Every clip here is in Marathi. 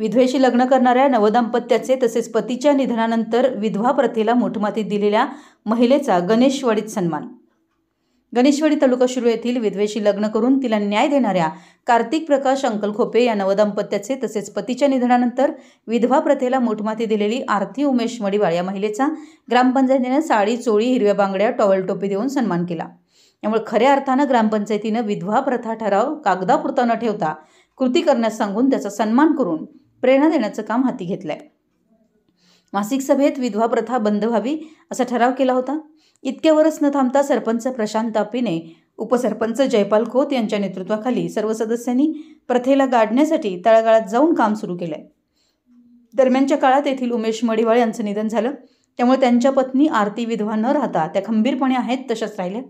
विधवेशी लग्न करणाऱ्या नवदाम्पत्याचे तसेच पतीच्या निधनानंतर विधवा प्रथेला मोठमातीत दिलेल्या महिलेचा गणेशवाडीत सन्मान गणेशवाडी तालुका शिरू येथील विधवेशी लग्न करून तिला न्याय देणाऱ्या कार्तिक प्रकाश अंकल खोपे या नवदाम्पत्याचे तसेच पतीच्या निधनानंतर विधवा प्रथेला मोठमाती दिलेली आरती उमेश मडिवाळ या महिलेचा ग्रामपंचायतीनं साडी चोळी हिरव्या बांगड्या टॉवेल टोपी देऊन सन्मान केला यामुळे खऱ्या अर्थानं ग्रामपंचायतीनं विधवा प्रथा ठराव कागदापुरता न ठेवता कृती करण्यास सांगून त्याचा सन्मान करून प्रेरणा देण्याचं काम हाती घेतलं मासिक सभेत विधवा प्रथा बंद व्हावी असा ठराव केला होता इतक्यावरच न थांबता सरपंच प्रशांत तापीने उपसरपंच जयपाल खोत यांच्या नेतृत्वाखाली सर्व सदस्यांनी प्रथेला गाडण्यासाठी तळागाळात जाऊन काम सुरू केलंय दरम्यानच्या काळात येथील उमेश मडिवाळ यांचं निधन झालं त्यामुळे त्यांच्या पत्नी आरती विधवा न राहता त्या खंबीरपणे आहेत तशाच राहिल्या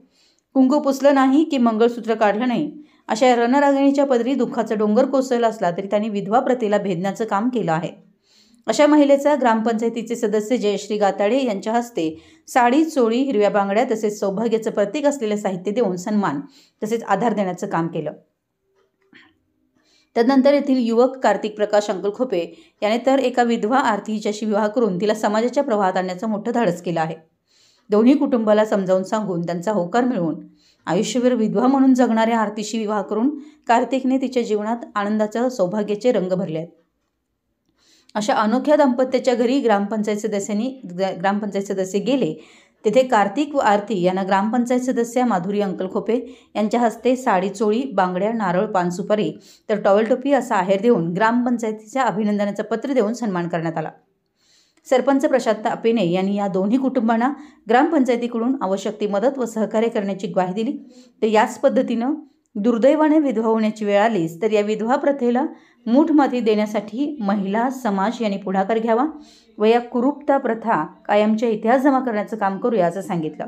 कुंकू पुसलं नाही की मंगळसूत्र काढलं नाही अशा रणरागिणीच्या पदरी दुःखाचा डोंगर कोसळला असला तरी त्यांनी विधवा प्रथेला भेदण्याचं काम केलं आहे अशा महिलेचा ग्रामपंचायतीचे सदस्य जयश्री गाताडे यांच्या हस्ते साडी चोळी हिरव्या बांगड्या तसेच सौभाग्याचं प्रतीक असलेले साहित्य देऊन सन्मान तसेच आधार देण्याचं काम केलं त्यानंतर येथील युवक कार्तिक प्रकाश अंकलखोपे खोपे याने तर एका विधवा आरती हिच्याशी विवाह करून तिला समाजाच्या प्रवाहात आणण्याचं मोठं धाडस केलं आहे दोन्ही कुटुंबाला समजावून सांगून त्यांचा होकार मिळवून आयुष्यभर विधवा म्हणून जगणाऱ्या आरतीशी विवाह करून कार्तिकने तिच्या जीवनात आनंदाच्या सौभाग्याचे रंग भरले अशा अनोख्या दाम्पत्याच्या घरी ग्रामपंचायत सदस्यांनी ग्रामपंचायत सदस्य गेले तेथे कार्तिक व आरती यांना ग्रामपंचायत सदस्या माधुरी अंकल खोपे यांच्या हस्ते साडी चोळी बांगड्या नारळ पानसुपारी तर टॉवेल टोपी असा आहेर देऊन ग्रामपंचायतीच्या अभिनंदनाचं पत्र देऊन सन्मान करण्यात आला सरपंच प्रशांत तापिने यांनी या दोन्ही कुटुंबांना ग्रामपंचायतीकडून आवश्यक ती मदत व सहकार्य करण्याची ग्वाही दिली तर याच पद्धतीनं दुर्दैवाने विधवा होण्याची वेळ आलीच तर या विधवा प्रथेला माती देण्यासाठी महिला समाज यांनी पुढाकार घ्यावा व या कुरूपता प्रथा कायमच्या इतिहास जमा करण्याचं काम करूया असं सांगितलं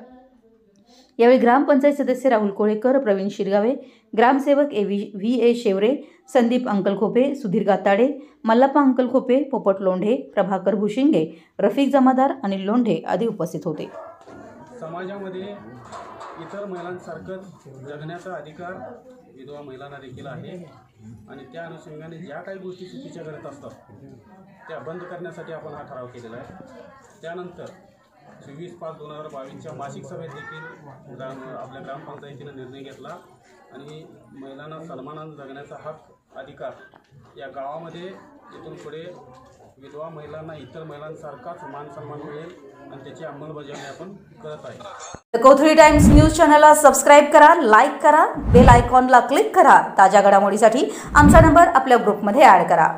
यावेळी ग्रामपंचायत सदस्य राहुल कोळेकर प्रवीण शिरगावे ग्रामसेवक A V V A Shevare Sandeep Ankal Khope Sudhir Gatade Mallappa Ankal Khope Popat Londhe Prabhakar भुशिंगे Rafiq जमादार अनिल लोंढे आदी उपस्थित होते समाजामध्ये इतर महिलांसारखं जगण्याचा अधिकार विधवा महिलांना देखील आहे आणि त्या अनुषंगाने ज्या काही गोष्टी चुकीच्या करत असतात त्या बंद करण्यासाठी आपण हा ठराव केलेला आहे त्यानंतर चोवीस पाच दोन हजार बावीसच्या मासिक सभेत देखील ग्राम आपल्या ग्रामपंचायतीनं निर्णय घेतला आणि महिलांना सन्मानानं जगण्याचा हक्क अधिकार या गावामध्ये इथून पुढे विधवा महिलांना इतर महिलांसारखाच मान सन्मान मिळेल आणि त्याची अंमलबजावणी आपण करत आहे कोथळी टाइम्स न्यूज चॅनलला सबस्क्राईब करा लाईक करा बेल आयकॉनला क्लिक करा ताज्या घडामोडीसाठी आमचा नंबर आपल्या ग्रुपमध्ये ॲड करा